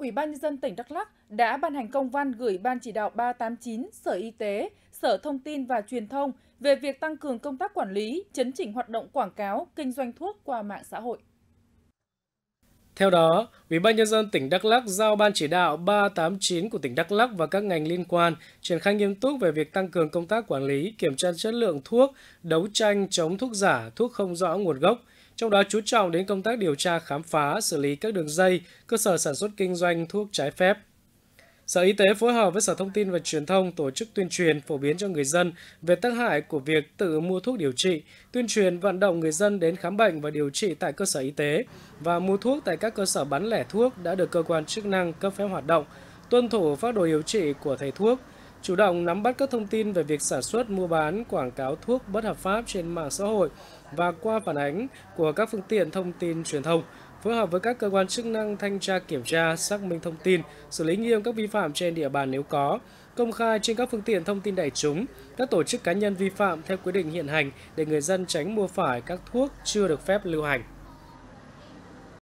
Ủy ban nhân dân tỉnh Đắk Lắk đã ban hành công văn gửi Ban chỉ đạo 389, Sở Y tế, Sở Thông tin và Truyền thông về việc tăng cường công tác quản lý, chấn chỉnh hoạt động quảng cáo, kinh doanh thuốc qua mạng xã hội. Theo đó, Ủy ban nhân dân tỉnh Đắk Lắk giao ban chỉ đạo 389 của tỉnh Đắk Lắk và các ngành liên quan triển khai nghiêm túc về việc tăng cường công tác quản lý, kiểm tra chất lượng thuốc, đấu tranh chống thuốc giả, thuốc không rõ nguồn gốc, trong đó chú trọng đến công tác điều tra khám phá, xử lý các đường dây, cơ sở sản xuất kinh doanh thuốc trái phép. Sở Y tế phối hợp với Sở Thông tin và Truyền thông tổ chức tuyên truyền phổ biến cho người dân về tác hại của việc tự mua thuốc điều trị, tuyên truyền vận động người dân đến khám bệnh và điều trị tại cơ sở y tế và mua thuốc tại các cơ sở bán lẻ thuốc đã được cơ quan chức năng cấp phép hoạt động, tuân thủ phác đồ điều trị của thầy thuốc, chủ động nắm bắt các thông tin về việc sản xuất, mua bán, quảng cáo thuốc bất hợp pháp trên mạng xã hội và qua phản ánh của các phương tiện thông tin truyền thông phối hợp với các cơ quan chức năng thanh tra kiểm tra, xác minh thông tin, xử lý nghiêm các vi phạm trên địa bàn nếu có, công khai trên các phương tiện thông tin đại chúng, các tổ chức cá nhân vi phạm theo quy định hiện hành để người dân tránh mua phải các thuốc chưa được phép lưu hành.